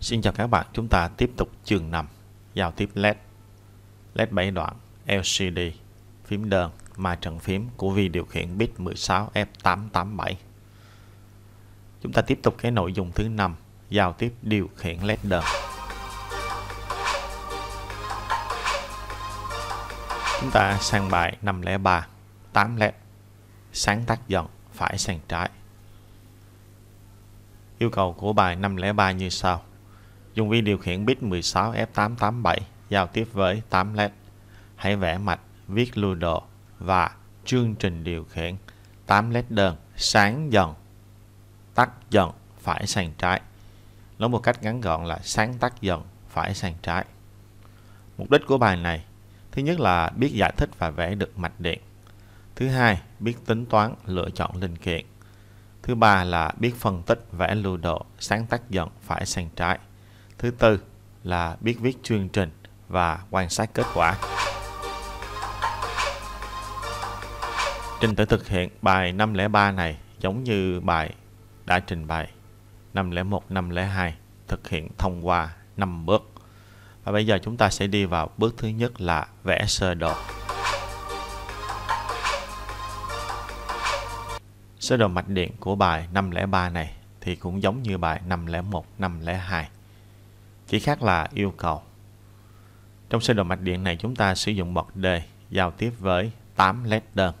Xin chào các bạn, chúng ta tiếp tục chương 5 Giao tiếp LED LED 7 đoạn LCD Phím đơn Mài trận phím của vi điều khiển bit 16F887 Chúng ta tiếp tục cái nội dung thứ 5 Giao tiếp điều khiển LED đơn Chúng ta sang bài 503 8 LED Sáng tác dần phải sang trái Yêu cầu của bài 503 như sau Dùng vi điều khiển bit 16F887 giao tiếp với 8 LED. Hãy vẽ mạch, viết lưu đồ và chương trình điều khiển 8 LED đơn sáng dần, tắt dần, phải sang trái. Nói một cách ngắn gọn là sáng tắt dần, phải sang trái. Mục đích của bài này, thứ nhất là biết giải thích và vẽ được mạch điện. Thứ hai, biết tính toán, lựa chọn linh kiện. Thứ ba là biết phân tích, vẽ lưu độ, sáng tắt dần, phải sang trái. Thứ tư là biết viết chương trình và quan sát kết quả. Trình tự thực hiện bài 503 này giống như bài đã trình bày 501, 502 thực hiện thông qua 5 bước. Và bây giờ chúng ta sẽ đi vào bước thứ nhất là vẽ sơ đồ. Sơ đồ mạch điện của bài 503 này thì cũng giống như bài 501, 502 chỉ khác là yêu cầu. Trong sơ đồ mạch điện này chúng ta sử dụng bậc đề giao tiếp với 8 led đơn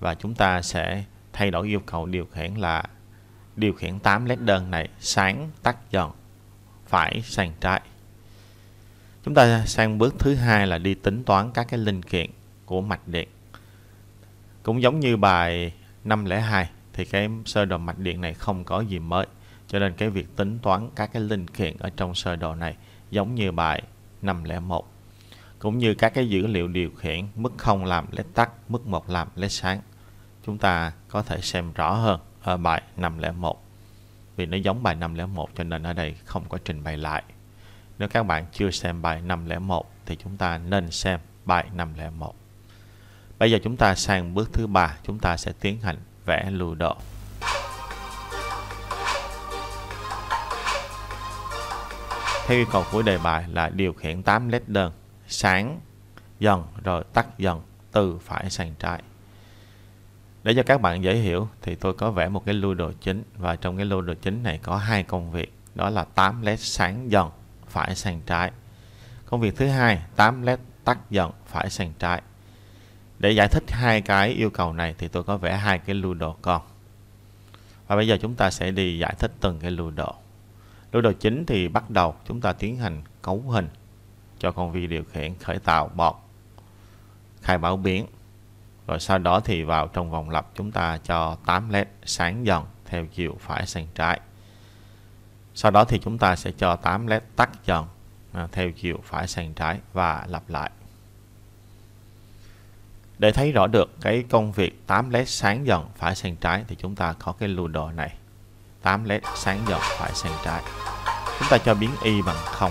và chúng ta sẽ thay đổi yêu cầu điều khiển là điều khiển 8 led đơn này sáng tắt dần phải sang trái. Chúng ta sang bước thứ hai là đi tính toán các cái linh kiện của mạch điện. Cũng giống như bài 502 thì cái sơ đồ mạch điện này không có gì mới. Cho nên cái việc tính toán các cái linh kiện ở trong sơ đồ này giống như bài 501 cũng như các cái dữ liệu điều khiển mức 0 làm led tắt, mức 1 làm led sáng. Chúng ta có thể xem rõ hơn ở bài 501. Vì nó giống bài 501 cho nên ở đây không có trình bày lại. Nếu các bạn chưa xem bài 501 thì chúng ta nên xem bài 501. Bây giờ chúng ta sang bước thứ ba, chúng ta sẽ tiến hành vẽ lưu đồ. Theo yêu cầu của đề bài là điều khiển 8 led đơn, sáng dần rồi tắt dần từ phải sang trái. Để cho các bạn dễ hiểu thì tôi có vẽ một cái lưu đồ chính và trong cái lưu đồ chính này có hai công việc đó là 8 led sáng dần phải sang trái. Công việc thứ hai 8 led tắt dần phải sang trái. Để giải thích hai cái yêu cầu này thì tôi có vẽ hai cái lưu đồ con. Và bây giờ chúng ta sẽ đi giải thích từng cái lưu đồ. Lúc đầu chính thì bắt đầu chúng ta tiến hành cấu hình cho con vi điều khiển khởi tạo bọt khai báo biến rồi sau đó thì vào trong vòng lập chúng ta cho 8 led sáng dần theo chiều phải sang trái sau đó thì chúng ta sẽ cho 8 led tắt dần à, theo chiều phải sang trái và lặp lại để thấy rõ được cái công việc 8 led sáng dần phải sang trái thì chúng ta có cái lưu đồ này 8 led sáng dọc phải sang trái. Chúng ta cho biến y bằng 0.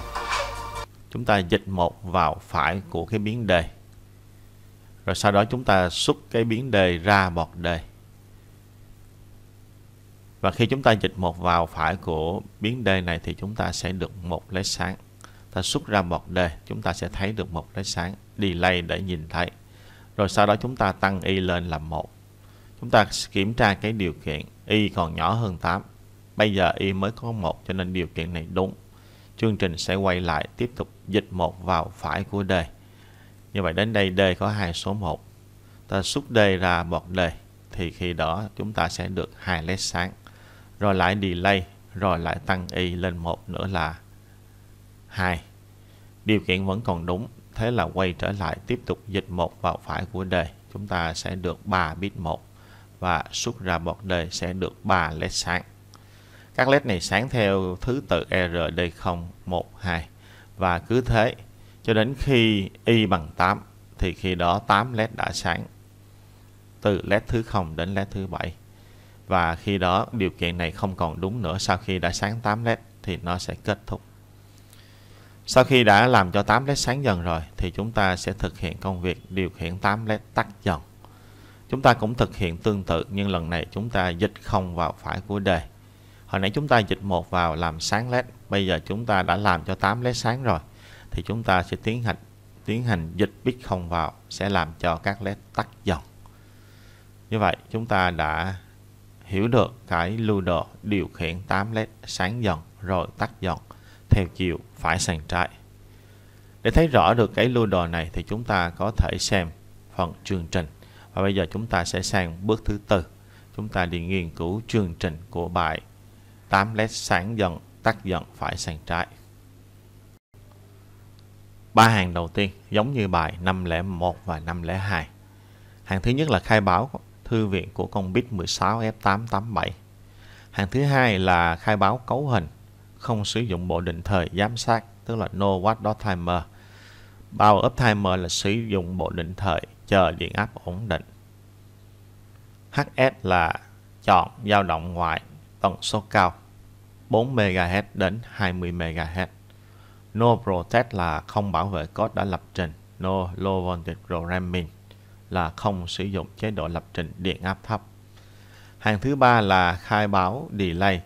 Chúng ta dịch một vào phải của cái biến đề. Rồi sau đó chúng ta xuất cái biến đề ra bọt đề. Và khi chúng ta dịch một vào phải của biến đề này thì chúng ta sẽ được một led sáng. Ta xuất ra bọt đề, chúng ta sẽ thấy được một led sáng delay để nhìn thấy. Rồi sau đó chúng ta tăng y lên là một chúng ta kiểm tra cái điều kiện y còn nhỏ hơn 8 Bây giờ y mới có một cho nên điều kiện này đúng. Chương trình sẽ quay lại tiếp tục dịch một vào phải của D. Như vậy đến đây D có hai số 1. Ta xúc D ra bọt D thì khi đó chúng ta sẽ được hai led sáng. Rồi lại delay, rồi lại tăng y lên một nữa là hai Điều kiện vẫn còn đúng, thế là quay trở lại tiếp tục dịch một vào phải của D. Chúng ta sẽ được 3 bit 1 và xuất ra bọt D sẽ được 3 led sáng. Các led này sáng theo thứ tự RD0, 1, 2 và cứ thế cho đến khi Y bằng 8 thì khi đó 8 led đã sáng từ led thứ 0 đến led thứ 7. Và khi đó điều kiện này không còn đúng nữa sau khi đã sáng 8 led thì nó sẽ kết thúc. Sau khi đã làm cho 8 led sáng dần rồi thì chúng ta sẽ thực hiện công việc điều khiển 8 led tắt dần. Chúng ta cũng thực hiện tương tự nhưng lần này chúng ta dịch không vào phải của đề hồi nãy chúng ta dịch một vào làm sáng led bây giờ chúng ta đã làm cho 8 led sáng rồi thì chúng ta sẽ tiến hành tiến hành dịch bit không vào sẽ làm cho các led tắt dần như vậy chúng ta đã hiểu được cái lưu đồ điều khiển 8 led sáng dần rồi tắt dần theo chiều phải sang trái để thấy rõ được cái lưu đồ này thì chúng ta có thể xem phần chương trình và bây giờ chúng ta sẽ sang bước thứ tư chúng ta đi nghiên cứu chương trình của bài 8 led sáng dần, tắt dần phải sang trái. Ba hàng đầu tiên giống như bài 501 và 502. Hàng thứ nhất là khai báo thư viện của con bit 16F887. Hàng thứ hai là khai báo cấu hình, không sử dụng bộ định thời giám sát, tức là no watt dot timer. Power up timer là sử dụng bộ định thời chờ điện áp ổn định. HS là chọn dao động ngoại tần số cao. 4 MHz đến 20 MHz. No Protect là không bảo vệ code đã lập trình. No Low Voltage Programming là không sử dụng chế độ lập trình điện áp thấp. Hàng thứ ba là khai báo delay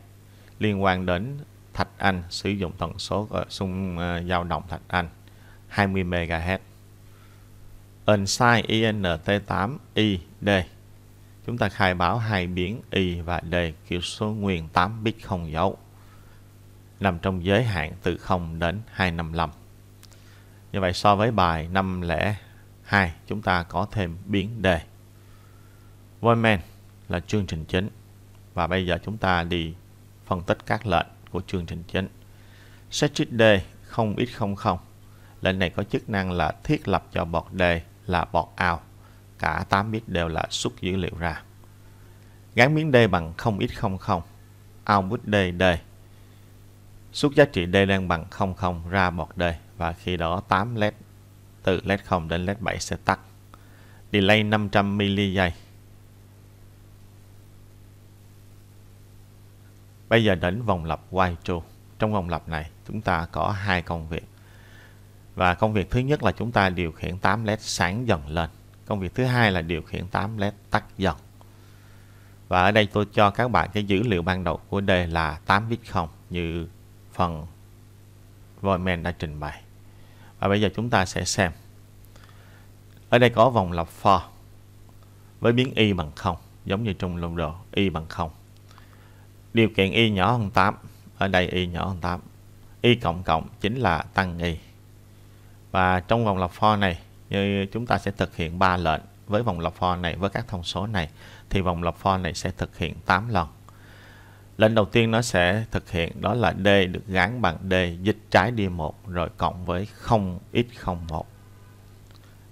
liên quan đến thạch anh sử dụng tần số ở ờ, xung ờ, dao động thạch anh 20 MHz. Inside INT8ID chúng ta khai báo hai biến y và d kiểu số nguyên 8 bit không dấu nằm trong giới hạn từ 0 đến 255. Như vậy so với bài 502 chúng ta có thêm biến đề. Voidman là chương trình chính và bây giờ chúng ta đi phân tích các lệnh của chương trình chính. Set D 0x00 lệnh này có chức năng là thiết lập cho bọt đề là bọt out cả 8 bit đều là xuất dữ liệu ra gắn miếng D bằng 0x00 output D D Suốt giá trị D đang bằng 00 ra bọt D và khi đó 8 LED từ LED 0 đến LED 7 sẽ tắt. Delay 500 mili giây. Bây giờ đến vòng lặp while true. Trong vòng lặp này chúng ta có hai công việc. Và công việc thứ nhất là chúng ta điều khiển 8 LED sáng dần lên. Công việc thứ hai là điều khiển 8 LED tắt dần. Và ở đây tôi cho các bạn cái dữ liệu ban đầu của D là 8 bit 0 như phần Voidman đã trình bày. Và bây giờ chúng ta sẽ xem. Ở đây có vòng lặp for với biến y bằng 0, giống như trong luận đồ y bằng 0. Điều kiện y nhỏ hơn 8, ở đây y nhỏ hơn 8. Y cộng cộng chính là tăng y. Và trong vòng lặp for này, như chúng ta sẽ thực hiện 3 lệnh với vòng lặp for này với các thông số này thì vòng lặp for này sẽ thực hiện 8 lần lệnh đầu tiên nó sẽ thực hiện đó là D được gắn bằng D dịch trái đi 1 rồi cộng với 0x01.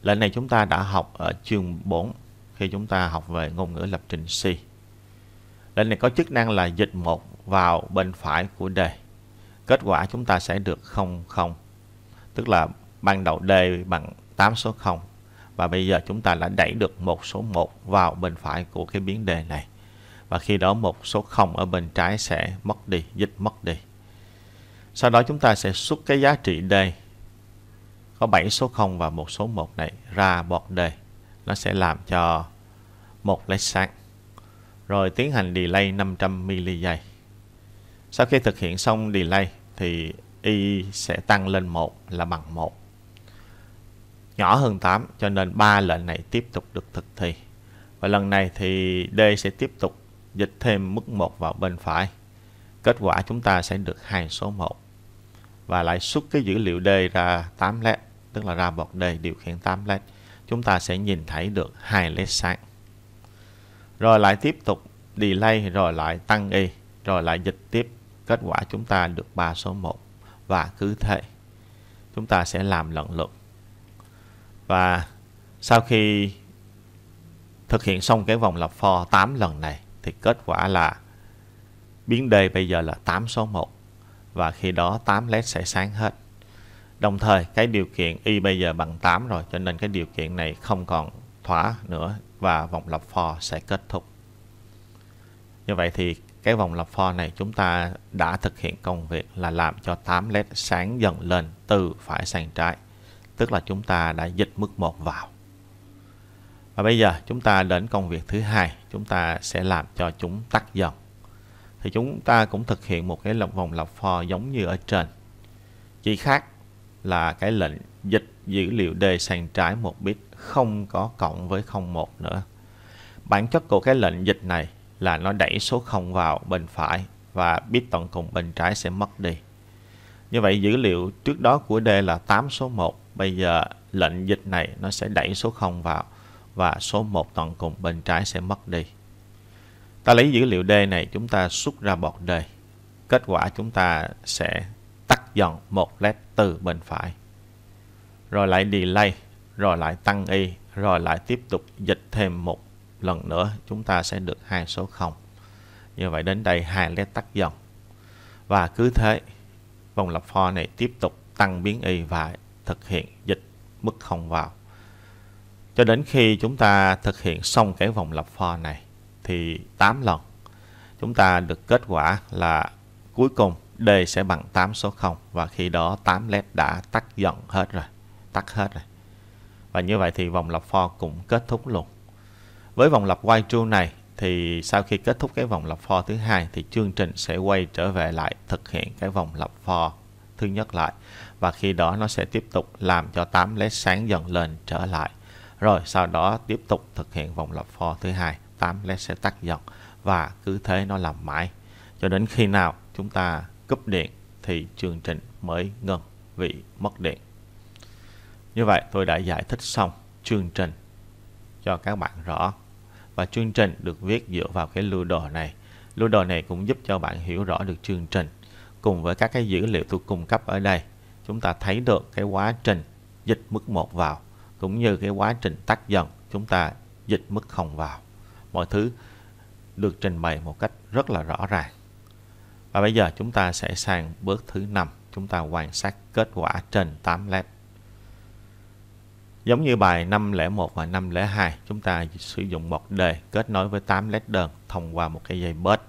Lệnh này chúng ta đã học ở chương 4 khi chúng ta học về ngôn ngữ lập trình C. Lệnh này có chức năng là dịch một vào bên phải của D. Kết quả chúng ta sẽ được 00, tức là ban đầu D bằng 8 số 0 và bây giờ chúng ta đã đẩy được một số 1 vào bên phải của cái biến đề này và khi đó một số 0 ở bên trái sẽ mất đi, dịch mất đi. Sau đó chúng ta sẽ xuất cái giá trị D có 7 số 0 và một số 1 này ra bọt D. Nó sẽ làm cho một lấy sáng. Rồi tiến hành delay 500 mili giây. Sau khi thực hiện xong delay thì y sẽ tăng lên 1 là bằng 1. Nhỏ hơn 8 cho nên ba lệnh này tiếp tục được thực thi. Và lần này thì D sẽ tiếp tục dịch thêm mức 1 vào bên phải. Kết quả chúng ta sẽ được hai số 1 và lại xuất cái dữ liệu D ra 8 led, tức là ra bọt D điều khiển 8 led. Chúng ta sẽ nhìn thấy được hai led sáng. Rồi lại tiếp tục delay rồi lại tăng y, rồi lại dịch tiếp. Kết quả chúng ta được 3 số 1 và cứ thế. Chúng ta sẽ làm lần lượt. Và sau khi thực hiện xong cái vòng lập for 8 lần này thì kết quả là biến D bây giờ là 8 số 1 và khi đó 8 led sẽ sáng hết. Đồng thời cái điều kiện Y bây giờ bằng 8 rồi cho nên cái điều kiện này không còn thỏa nữa và vòng lập for sẽ kết thúc. Như vậy thì cái vòng lập for này chúng ta đã thực hiện công việc là làm cho 8 led sáng dần lên từ phải sang trái. Tức là chúng ta đã dịch mức 1 vào. Và bây giờ chúng ta đến công việc thứ hai, chúng ta sẽ làm cho chúng tắt dần. Thì chúng ta cũng thực hiện một cái lọc vòng lọc for giống như ở trên. Chỉ khác là cái lệnh dịch dữ liệu D sang trái một bit không có cộng với 01 nữa. Bản chất của cái lệnh dịch này là nó đẩy số 0 vào bên phải và bit tận cùng bên trái sẽ mất đi. Như vậy dữ liệu trước đó của D là 8 số 1, bây giờ lệnh dịch này nó sẽ đẩy số 0 vào và số 1 toàn cùng bên trái sẽ mất đi. Ta lấy dữ liệu D này chúng ta xuất ra bọt D. Kết quả chúng ta sẽ tắt dần một led từ bên phải. Rồi lại delay, rồi lại tăng y, rồi lại tiếp tục dịch thêm một lần nữa chúng ta sẽ được hai số 0. Như vậy đến đây hai led tắt dần. Và cứ thế vòng lập for này tiếp tục tăng biến y và thực hiện dịch mức không vào. Cho đến khi chúng ta thực hiện xong cái vòng lập for này thì 8 lần chúng ta được kết quả là cuối cùng D sẽ bằng 8 số 0 và khi đó 8 led đã tắt dần hết rồi, tắt hết rồi. Và như vậy thì vòng lập for cũng kết thúc luôn. Với vòng lập while true này thì sau khi kết thúc cái vòng lập for thứ hai thì chương trình sẽ quay trở về lại thực hiện cái vòng lập for thứ nhất lại và khi đó nó sẽ tiếp tục làm cho 8 led sáng dần lên trở lại rồi sau đó tiếp tục thực hiện vòng lặp for thứ hai 8 led sẽ tắt dần và cứ thế nó làm mãi cho đến khi nào chúng ta cúp điện thì chương trình mới ngừng vì mất điện. Như vậy tôi đã giải thích xong chương trình cho các bạn rõ và chương trình được viết dựa vào cái lưu đồ này. Lưu đồ này cũng giúp cho bạn hiểu rõ được chương trình cùng với các cái dữ liệu tôi cung cấp ở đây. Chúng ta thấy được cái quá trình dịch mức 1 vào cũng như cái quá trình tắt dần chúng ta dịch mức không vào mọi thứ được trình bày một cách rất là rõ ràng và bây giờ chúng ta sẽ sang bước thứ năm chúng ta quan sát kết quả trên 8 lab Giống như bài 501 và 502, chúng ta sử dụng một đề kết nối với 8 led đơn thông qua một cái dây bớt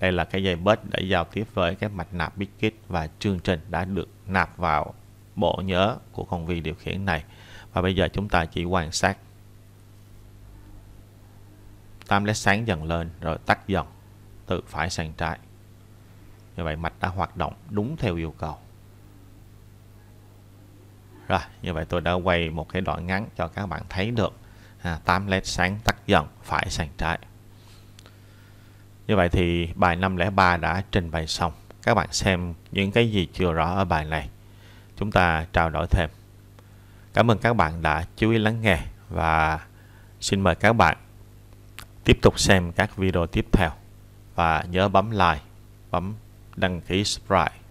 Đây là cái dây bớt để giao tiếp với cái mạch nạp Bitkit và chương trình đã được nạp vào bộ nhớ của con vi điều khiển này và bây giờ chúng ta chỉ quan sát 8 led sáng dần lên rồi tắt dần từ phải sang trái như vậy mạch đã hoạt động đúng theo yêu cầu rồi như vậy tôi đã quay một cái đoạn ngắn cho các bạn thấy được à, 8 led sáng tắt dần phải sang trái như vậy thì bài 503 đã trình bày xong các bạn xem những cái gì chưa rõ ở bài này chúng ta trao đổi thêm Cảm ơn các bạn đã chú ý lắng nghe và xin mời các bạn tiếp tục xem các video tiếp theo và nhớ bấm like, bấm đăng ký subscribe